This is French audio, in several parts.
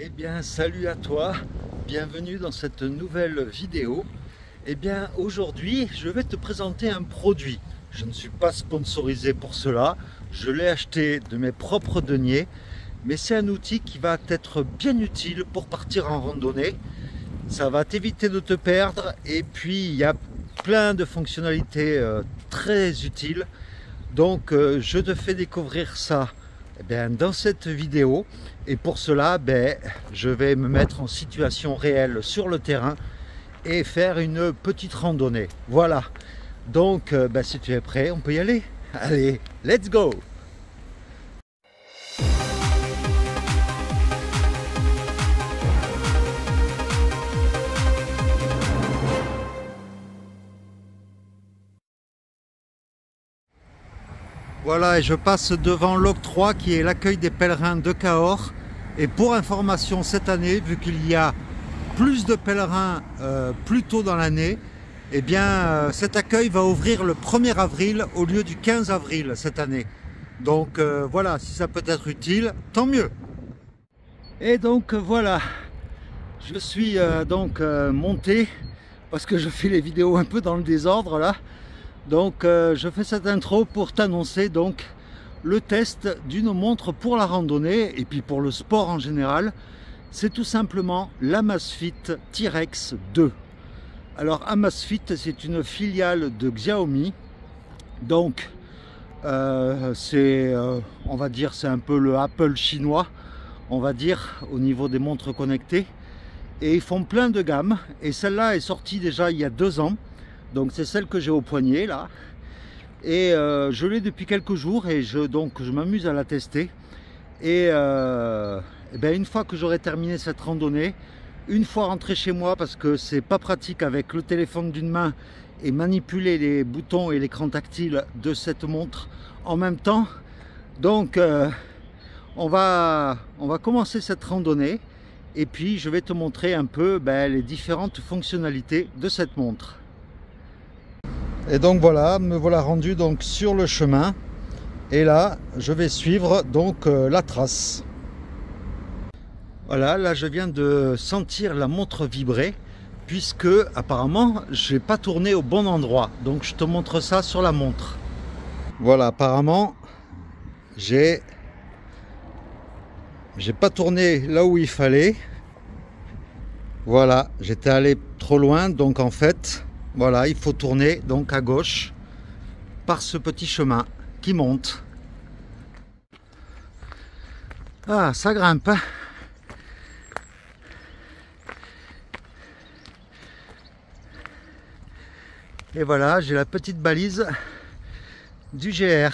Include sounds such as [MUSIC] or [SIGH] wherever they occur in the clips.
Eh bien, salut à toi, bienvenue dans cette nouvelle vidéo. Eh bien, aujourd'hui, je vais te présenter un produit. Je ne suis pas sponsorisé pour cela, je l'ai acheté de mes propres deniers, mais c'est un outil qui va être bien utile pour partir en randonnée. Ça va t'éviter de te perdre et puis il y a plein de fonctionnalités euh, très utiles. Donc, euh, je te fais découvrir ça eh dans cette vidéo. Et pour cela, ben, je vais me mettre en situation réelle sur le terrain et faire une petite randonnée. Voilà. Donc, euh, ben, si tu es prêt, on peut y aller. Allez, let's go Voilà, et je passe devant l'octroi qui est l'accueil des pèlerins de Cahors. Et pour information, cette année, vu qu'il y a plus de pèlerins euh, plus tôt dans l'année, eh bien, euh, cet accueil va ouvrir le 1er avril au lieu du 15 avril cette année. Donc euh, voilà, si ça peut être utile, tant mieux. Et donc voilà, je suis donc monté parce que je fais les vidéos un peu dans le désordre là. Donc euh, je fais cette intro pour t'annoncer donc le test d'une montre pour la randonnée et puis pour le sport en général. C'est tout simplement l'Amazfit T-Rex 2. Alors Amazfit c'est une filiale de Xiaomi. Donc euh, c'est euh, on va dire c'est un peu le Apple chinois on va dire au niveau des montres connectées et ils font plein de gammes et celle-là est sortie déjà il y a deux ans donc c'est celle que j'ai au poignet là. Et euh, je l'ai depuis quelques jours et je, donc je m'amuse à la tester. Et, euh, eh ben, une fois que j'aurai terminé cette randonnée, une fois rentré chez moi parce que c'est pas pratique avec le téléphone d'une main et manipuler les boutons et l'écran tactile de cette montre en même temps. Donc euh, on, va, commencer cette randonnée et puis je vais te montrer un peu ben, les différentes fonctionnalités de cette montre. Et donc voilà, me voilà rendu donc sur le chemin. Et là, je vais suivre donc euh, la trace. Voilà, là je viens de sentir la montre vibrer puisque apparemment j'ai pas tourné au bon endroit. Donc je te montre ça sur la montre. Voilà, apparemment j'ai j'ai pas tourné là où il fallait. Voilà, j'étais allé trop loin donc en fait voilà, il faut tourner donc à gauche par ce petit chemin qui monte. Ah, ça grimpe. Hein. Et voilà, j'ai la petite balise du GR.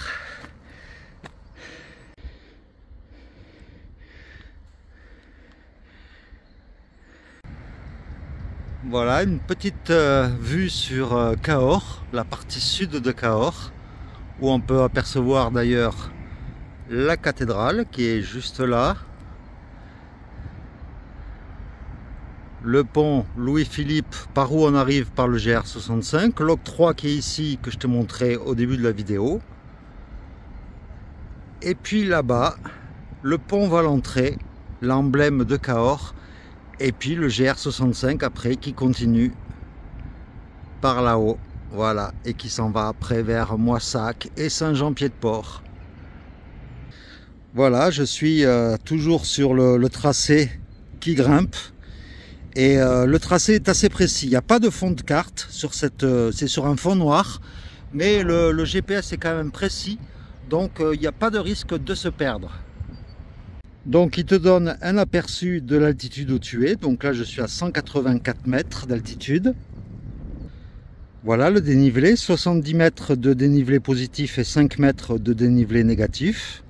Voilà une petite euh, vue sur euh, Cahors, la partie sud de Cahors, où on peut apercevoir d'ailleurs la cathédrale qui est juste là, le pont Louis-Philippe par où on arrive par le GR65, l'octroi qui est ici que je te montrais au début de la vidéo, et puis là-bas, le pont Valentrée, l'emblème de Cahors, et puis le GR65 après qui continue par là-haut voilà et qui s'en va après vers Moissac et Saint-Jean-Pied-de-Port voilà je suis euh, toujours sur le, tracé qui grimpe et euh, le tracé est assez précis il n'y a pas de fond de carte sur cette euh, c'est sur un fond noir mais le, GPS est quand même précis donc il n'y a pas de risque de se perdre donc il te donne un aperçu de l'altitude où tu es. Donc là je suis à 184 mètres d'altitude. Voilà le dénivelé, 70 mètres de dénivelé positif et 5 mètres de dénivelé négatif.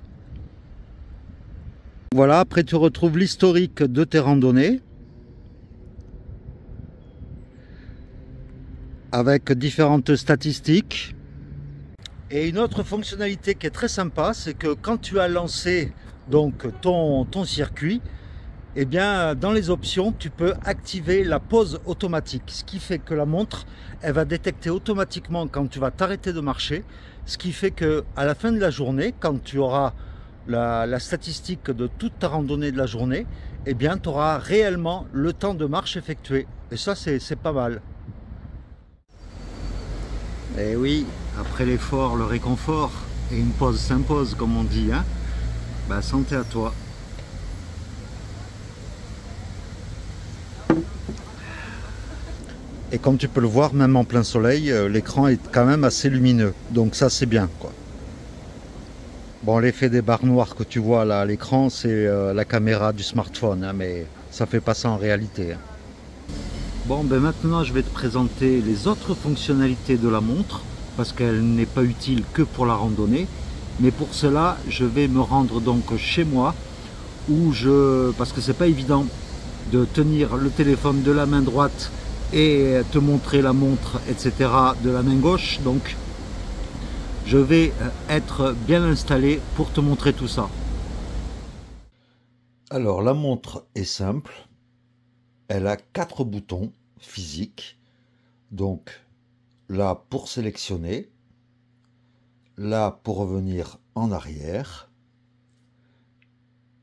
Voilà, après tu retrouves l'historique de tes randonnées. Avec différentes statistiques. Et une autre fonctionnalité qui est très sympa, c'est que quand tu as lancé donc ton, circuit, eh bien, dans les options, tu peux activer la pause automatique, ce qui fait que la montre, elle va détecter automatiquement quand tu vas t'arrêter de marcher, ce qui fait que à la fin de la journée, quand tu auras la, statistique de toute ta randonnée de la journée, eh bien, tu auras réellement le temps de marche effectué. Et ça, c'est pas mal. Et eh oui, après l'effort, le réconfort, et une pause s'impose, comme on dit, hein. Bah, santé à toi. Et comme tu peux le voir, même en plein soleil, euh, l'écran est quand même assez lumineux. Donc ça, c'est bien. Quoi. Bon, l'effet des barres noires que tu vois là à l'écran, c'est euh, la caméra du smartphone. Hein, mais ça fait pas ça en réalité. Hein. Bon, ben maintenant, je vais te présenter les autres fonctionnalités de la montre. Parce qu'elle n'est pas utile que pour la randonnée. Mais pour cela, je vais me rendre donc chez moi, où je, parce que c'est pas évident de tenir le téléphone de la main droite et te montrer la montre, etc. de la main gauche. Donc, je vais euh, être bien installé pour te montrer tout ça. Alors, la montre est simple. Elle a quatre boutons physiques. Donc, là, pour sélectionner, là pour revenir en arrière,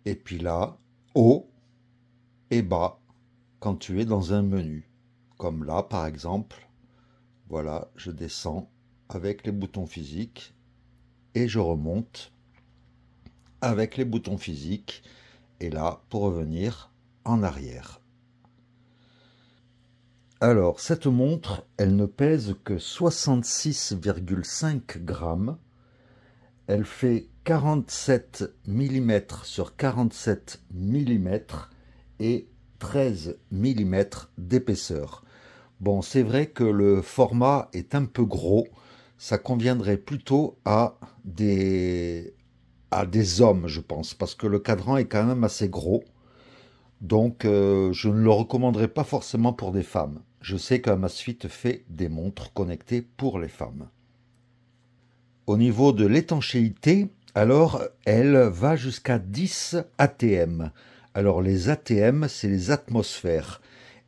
et puis là, haut et bas, quand tu es dans un menu, comme là par exemple, voilà, je descends avec les boutons physiques et je remonte avec les boutons physiques, et là pour revenir en arrière. Alors, cette montre, elle ne pèse que 66,5 grammes. Elle fait 47 mm sur 47 mm et 13 mm d'épaisseur. Bon, c'est vrai que le format est un peu gros. Ça conviendrait plutôt à des, à des hommes, je pense, parce que le cadran est quand même assez gros. Donc euh, je ne le recommanderais pas forcément pour des femmes. Je sais suite fait des montres connectées pour les femmes. Au niveau de l'étanchéité, alors elle va jusqu'à 10 ATM. Alors les ATM, c'est les atmosphères.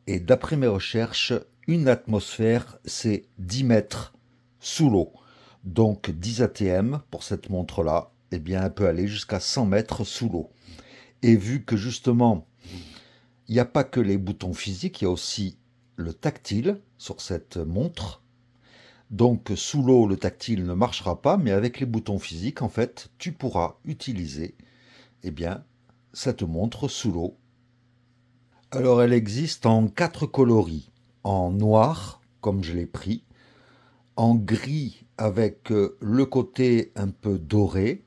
Et d'après mes recherches, une atmosphère, c'est 10 mètres sous l'eau. Donc 10 ATM pour cette montre-là, eh bien, elle peut aller jusqu'à 100 mètres sous l'eau. Et vu que justement, il n'y a pas que les boutons physiques, il y a aussi le tactile sur cette montre. Donc sous l'eau, le tactile ne marchera pas, mais avec les boutons physiques, en fait, tu pourras utiliser eh bien, cette montre sous l'eau. Alors elle existe en quatre coloris. En noir, comme je l'ai pris, en gris avec euh, le côté un peu doré.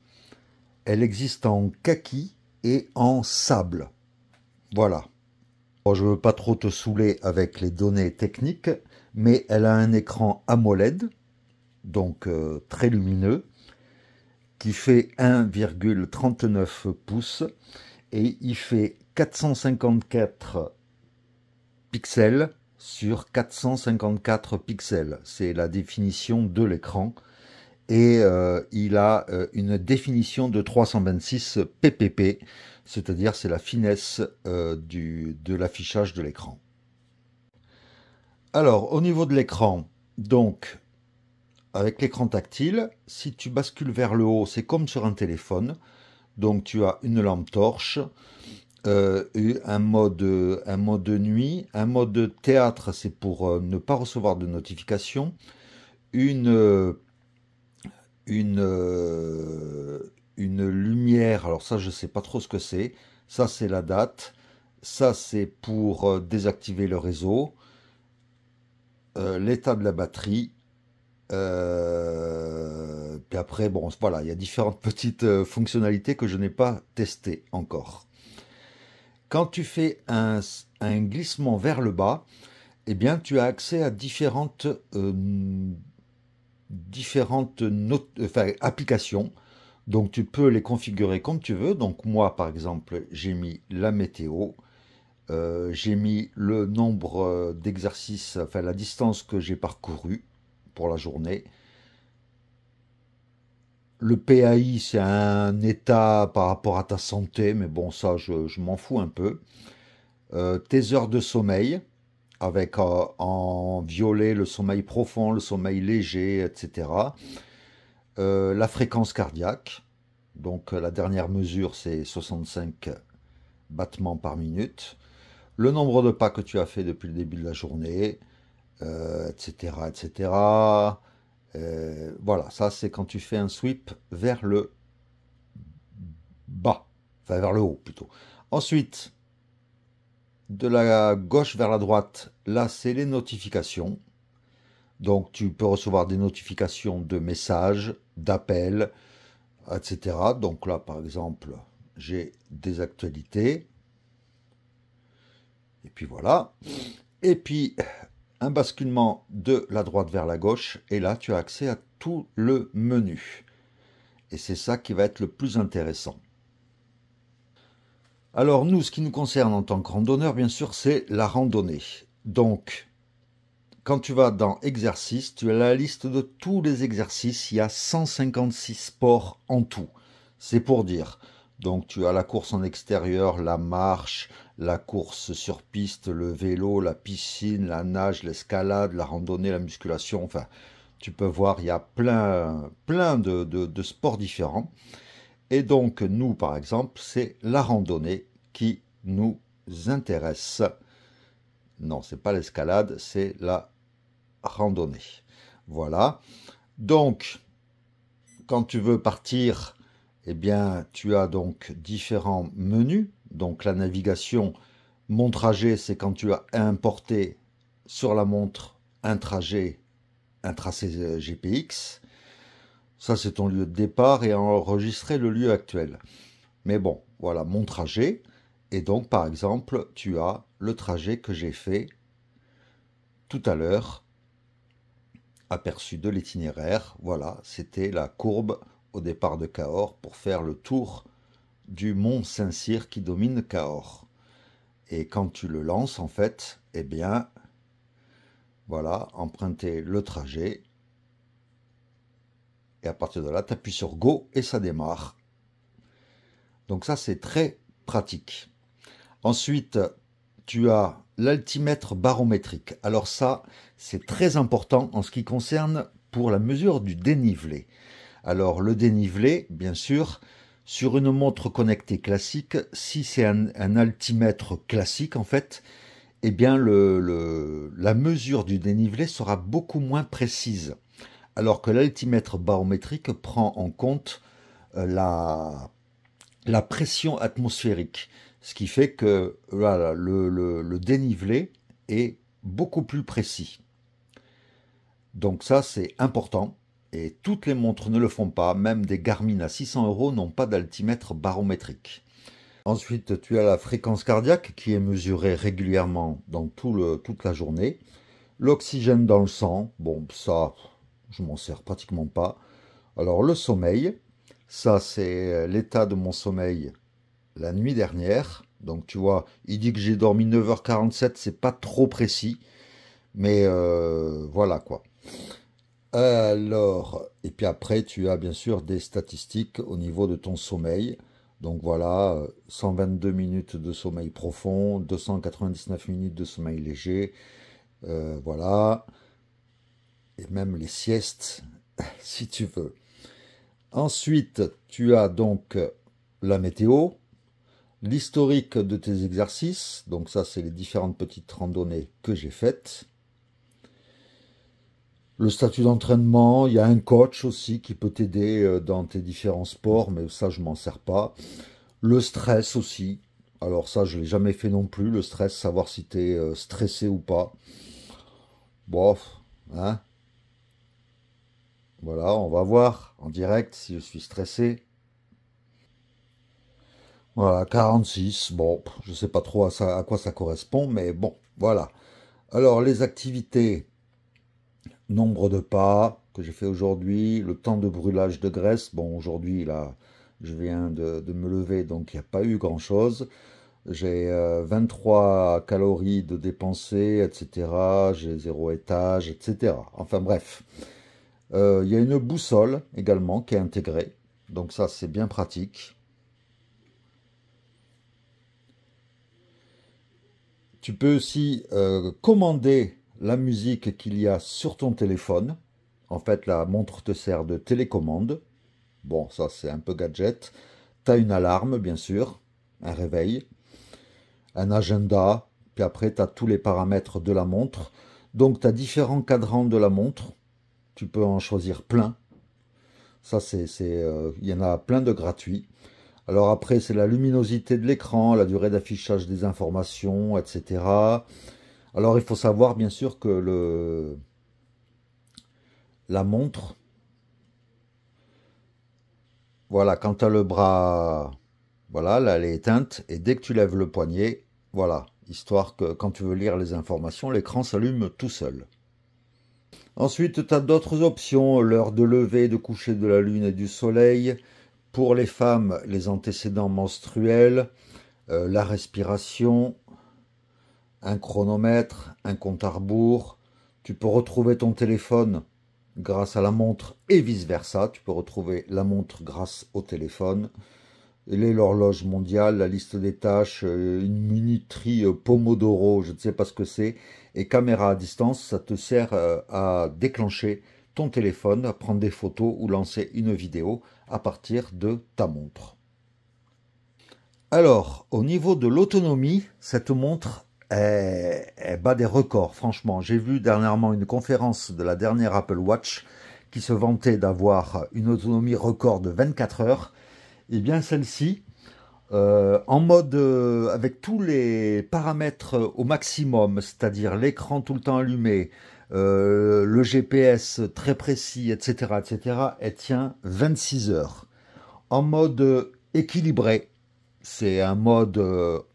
Elle existe en kaki et en sable. Voilà. Oh, je ne veux pas trop te saouler avec les données techniques, mais elle a un écran AMOLED, donc euh, très lumineux, qui fait 1,39 pouces et il fait 454 pixels sur 454 pixels. C'est la définition de l'écran et euh, il a euh, une définition de 326 ppp, c'est-à-dire c'est la finesse euh, du, de l'affichage de l'écran. Alors au niveau de l'écran, donc avec l'écran tactile, si tu bascules vers le haut, c'est comme sur un téléphone. Donc tu as une lampe torche, un, mode, un mode nuit, un mode théâtre, c'est pour ne pas recevoir de notification, une une, euh, une lumière. Alors ça, je sais pas trop ce que c'est. Ça, c'est la date. Ça, c'est pour euh, désactiver le réseau. Euh, l'état de la batterie. puis après, bon, voilà, il y a différentes [LAUGHS] petites fonctionnalités que je n'ai pas testées encore. Quand tu fais un, glissement vers le bas, eh bien, tu as accès à différentes différentes euh, applications. Donc tu peux les configurer comme tu veux. Donc moi par exemple j'ai mis la météo, euh, j'ai mis le nombre euh, d'exercices, enfin la distance que j'ai parcouru pour la journée. Le PAI c'est un état par rapport à ta santé, mais bon ça je, m'en fous un peu. tes heures de sommeil, avec euh, en violet le sommeil profond, le sommeil léger, etc. Euh, la fréquence cardiaque, donc euh, la dernière mesure c'est 65 battements par minute. Le nombre de pas que tu as fait depuis le début de la journée, etc. etc. voilà, ça c'est quand tu fais un sweep vers le bas, enfin vers le haut plutôt. Ensuite, de la gauche vers la droite, là c'est les notifications. Donc tu peux recevoir des notifications de messages, d'appels, etc. Donc là par exemple, j'ai des actualités. Et puis voilà. Et puis un basculement de la droite vers la gauche. Et là tu as accès à tout le menu. Et c'est ça qui va être le plus intéressant. Alors nous, ce qui nous concerne en tant que randonneur, bien sûr, c'est la randonnée. Donc, quand tu vas dans exercice, tu as la liste de tous les exercices. Il y a 156 sports en tout. C'est pour dire. Donc tu as la course en extérieur, la marche, la course sur piste, le vélo, la piscine, la nage, l'escalade, la randonnée, la musculation. Enfin, tu peux voir, il y a plein, plein de sports différents. Et donc, nous, par exemple, c'est la randonnée qui nous intéresse. Non, c'est pas l'escalade, c'est la randonnée. Voilà. Donc, quand tu veux partir, eh bien, tu as donc différents menus. Donc, la navigation, mon trajet, c'est quand tu as importé sur la montre un trajet, un tracé euh, GPX. Ça, c'est ton lieu de départ et enregistrer le lieu actuel. Mais bon, voilà mon trajet. Et donc, par exemple, tu as le trajet que j'ai fait tout à l'heure, aperçu de l'itinéraire. Voilà, c'était la courbe au départ de Cahors pour faire le tour du mont Saint-Cyr qui domine Cahors. Et quand tu le lances, en fait, eh bien, voilà, emprunter le trajet et à partir de là, tu appuies sur Go et ça démarre. Donc ça, c'est très pratique. Ensuite, tu as l'altimètre barométrique. Alors ça, c'est très important en ce qui concerne pour la mesure du dénivelé. Alors le dénivelé, bien sûr, sur une montre connectée classique, si c'est un, altimètre classique en fait, eh bien la mesure du dénivelé sera beaucoup moins précise alors que l'altimètre barométrique prend en compte euh, la, pression atmosphérique, ce qui fait que le, dénivelé est beaucoup plus précis. Donc ça, c'est important. Et toutes les montres ne le font pas, même des Garmin à 600 euros n'ont pas d'altimètre barométrique. Ensuite, tu as la fréquence cardiaque qui est mesurée régulièrement dans tout toute la journée. L'oxygène dans le sang, bon, ça, je m'en sers pratiquement pas. Alors le sommeil, ça c'est euh, l'état de mon sommeil la nuit dernière. Donc tu vois, il dit que j'ai dormi 9h47, c'est pas trop précis. Mais euh, voilà quoi. Alors, et puis après, tu as bien sûr des statistiques au niveau de ton sommeil. Donc voilà, 122 minutes de sommeil profond, 299 minutes de sommeil léger. Euh, voilà, et même les siestes, [LAUGHS] si tu veux. Ensuite, tu as donc la météo, l'historique de tes exercices, donc ça c'est les différentes petites randonnées que j'ai faites. Le statut d'entraînement, il y a un coach aussi qui peut t'aider euh, dans tes différents sports, mais ça je m'en sers pas. Le stress aussi, alors ça je l'ai jamais fait non plus, le stress, savoir si tu es euh, stressé ou pas. Bof, hein voilà, on va voir en direct si je suis stressé. Voilà, 46. Bon, je ne sais pas trop à, quoi ça correspond, mais bon, voilà. Alors, les activités, nombre de pas que j'ai fait aujourd'hui, le temps de brûlage de graisse. Bon, aujourd'hui, là, je viens de, me lever, donc il n'y a pas eu grand-chose. J'ai 23 euh, calories de dépensées, etc. J'ai zéro étage, etc. Enfin bref. Euh, il y a une boussole également qui est intégrée. Donc ça, c'est bien pratique. Tu peux aussi euh, commander la musique qu'il y a sur ton téléphone. En fait, la montre te sert de télécommande. Bon, ça c'est un peu gadget. Tu as une alarme, bien sûr, un réveil, un agenda, puis après tu as tous les paramètres de la montre. Donc tu as différents cadrans de la montre. Tu peux en choisir plein. Ça, c'est, euh, il y en a plein de gratuits. Alors après, c'est la luminosité de l'écran, la durée d'affichage des informations, etc. Alors il faut savoir bien sûr que le, la montre, voilà, quand tu as le bras, voilà, là elle est éteinte, et dès que tu lèves le poignet, voilà, histoire que quand tu veux lire les informations, l'écran s'allume tout seul. Ensuite, tu as d'autres options, l'heure de lever, de coucher de la lune et du soleil. Pour les femmes, les antécédents menstruels, euh, la respiration, un chronomètre, un compte à rebours. Tu peux retrouver ton téléphone grâce à la montre et vice-versa. Tu peux retrouver la montre grâce au téléphone elle est l'horloge mondiale, la liste des tâches, euh, une minuterie euh, Pomodoro, je ne sais pas ce que c'est, et caméra à distance, ça te sert euh, à déclencher ton téléphone, à prendre des photos ou lancer une vidéo à partir de ta montre. Alors, au niveau de l'autonomie, cette montre est, bat des records, franchement. J'ai vu dernièrement une conférence de la dernière Apple Watch qui se vantait d'avoir une autonomie record de 24 heures eh bien celle-ci, euh, en mode euh, avec tous les paramètres au maximum, c'est-à-dire l'écran tout le temps allumé, euh, le GPS très précis, etc., etc., elle tient 26 heures. En mode équilibré, c'est un mode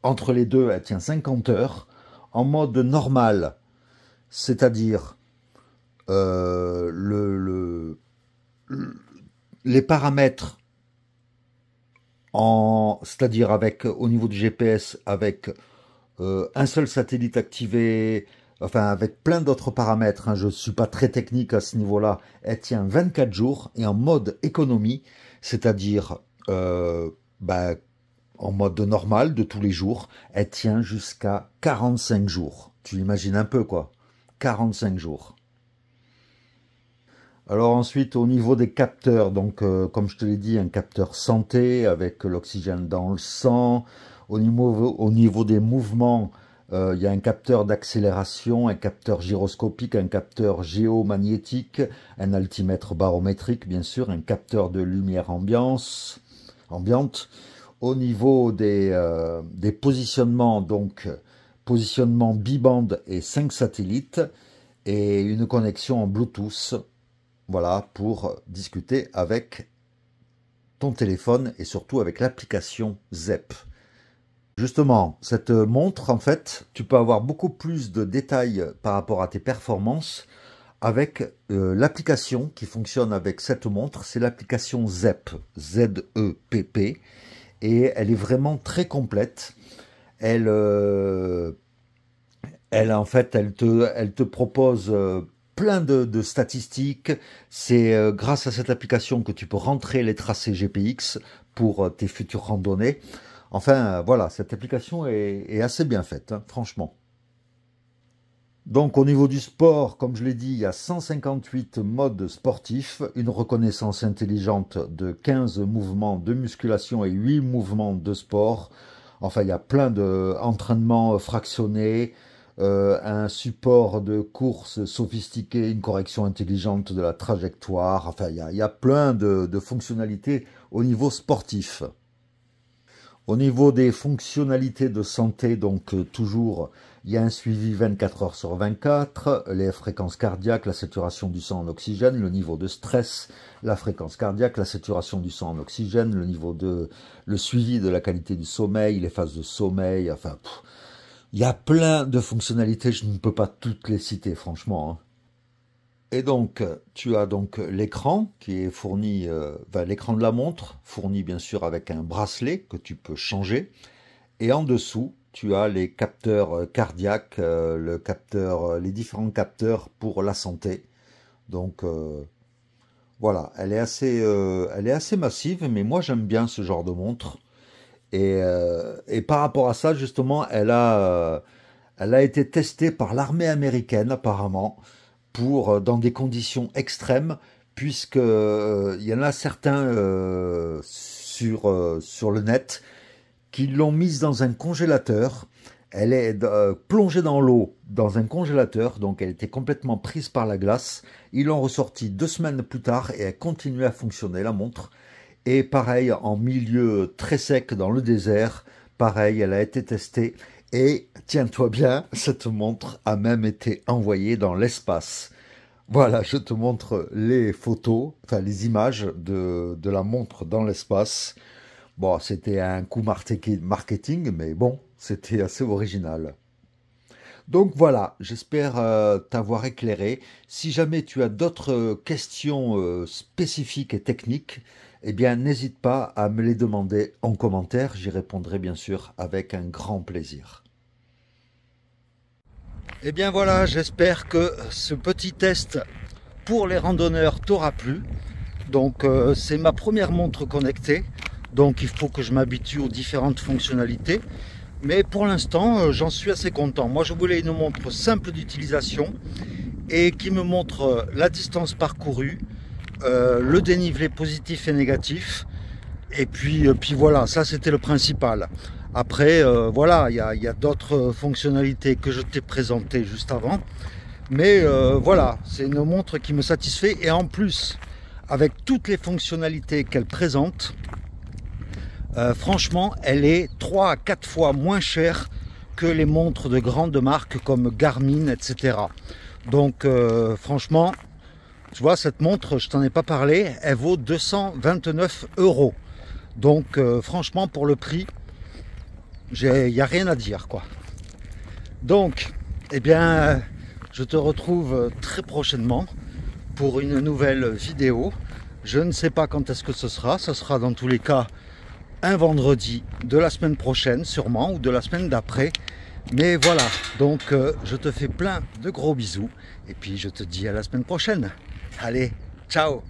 entre les deux, elle tient 50 heures. En mode normal, c'est-à-dire le, les paramètres c'est-à-dire avec au niveau du GPS avec euh, un seul satellite activé, enfin avec plein d'autres paramètres, hein, je ne suis pas très technique à ce niveau-là, elle tient 24 jours et en mode économie, c'est-à-dire euh, bah, en mode normal de tous les jours, elle tient jusqu'à 45 jours. Tu imagines un peu quoi 45 jours. Alors ensuite, au niveau des capteurs, donc euh, comme je te l'ai dit, un capteur santé avec l'oxygène dans le sang. Au niveau, des mouvements, euh, il y a un capteur d'accélération, un capteur gyroscopique, un capteur géomagnétique, un altimètre barométrique, bien sûr, un capteur de lumière ambiance, ambiante. Au niveau des, euh, des positionnements, donc positionnement bibande et 5 satellites, et une connexion en Bluetooth voilà, pour discuter avec ton téléphone et surtout avec l'application ZEP. Justement, cette montre, en fait, tu peux avoir beaucoup plus de détails par rapport à tes performances avec euh, l'application qui fonctionne avec cette montre, c'est l'application ZEP, Z-E-P-P, et elle est vraiment très complète. Elle, euh, elle en fait, elle te, elle te propose euh, plein de, statistiques. C'est euh, grâce à cette application que tu peux rentrer les tracés GPX pour euh, tes futures randonnées. Enfin, euh, voilà, cette application est, assez bien faite, hein, franchement. Donc au niveau du sport, comme je l'ai dit, il y a 158 modes sportifs, une reconnaissance intelligente de 15 mouvements de musculation et 8 mouvements de sport. Enfin, il y a plein d'entraînements fractionnés, euh, un support de course sophistiqué, une correction intelligente de la trajectoire. Enfin, il y, a, plein de, fonctionnalités au niveau sportif. Au niveau des fonctionnalités de santé, donc euh, toujours, il y a un suivi 24 heures sur 24, les fréquences cardiaques, la saturation du sang en oxygène, le niveau de stress, la fréquence cardiaque, la saturation du sang en oxygène, le niveau de, le suivi de la qualité du sommeil, les phases de sommeil, enfin, il y a plein de fonctionnalités, je ne peux pas toutes les citer franchement. Hein. Et donc, euh, tu as donc l'écran qui est fourni, euh, l'écran de la montre, fourni bien sûr avec un bracelet que tu peux changer. Et en dessous, tu as les capteurs euh, cardiaques, les différents capteurs pour la santé. Donc voilà, elle est assez, elle est assez massive, mais moi j'aime bien ce genre de montre. Euh, et, par rapport à ça, justement, euh, elle a, été testée par l'armée américaine, apparemment, pour, euh, dans des conditions extrêmes, puisque il y en a certains sur, le net qui l'ont mise dans un congélateur. Elle est plongée dans l'eau, dans un congélateur, donc elle était complètement prise par la glace. Ils l'ont ressortie deux semaines plus tard et elle continue à fonctionner, la montre. Et pareil, en milieu très sec dans le désert, pareil, elle a été testée. Et tiens-toi bien, cette montre a même été envoyée dans l'espace. Voilà, je te montre les photos, enfin les images de, la montre dans l'espace. Bon, c'était un coup marketing, mais bon, c'était assez original. Donc voilà, j'espère euh, t'avoir éclairé. Si jamais tu as d'autres euh, questions euh, spécifiques et techniques, eh bien n'hésite pas à me les demander en commentaire, j'y répondrai bien sûr avec un grand plaisir. Et eh bien voilà, j'espère que ce petit test pour les randonneurs t'aura plu. Donc euh, c'est ma première montre connectée, donc il faut que je m'habitue aux différentes fonctionnalités. Mais pour l'instant, euh, j'en suis assez content. Moi, je voulais une montre simple d'utilisation et qui me montre euh, la distance parcourue, euh, le dénivelé positif et négatif. Et puis, euh, puis voilà, ça c'était le principal. Après, euh, voilà, il y a, d'autres fonctionnalités que je t'ai présentées juste avant. Mais voilà, c'est une montre qui me satisfait. Et en plus, avec toutes les fonctionnalités qu'elle présente, franchement, elle est 3 à 4 fois moins chère que les montres de grandes marques comme Garmin, etc. Donc, franchement, tu vois, cette montre, je t'en ai pas parlé, elle vaut 229 euros. Donc euh, franchement, pour le prix, il n'y a rien à dire. quoi. Donc, eh bien, je te retrouve euh, très prochainement pour une nouvelle vidéo. Je ne sais pas quand est-ce que ce sera. Ce sera dans tous les cas un vendredi de la semaine prochaine sûrement ou de la semaine d'après. Mais voilà, donc euh, je te fais plein de gros bisous et puis je te dis à la semaine prochaine. Allez, ciao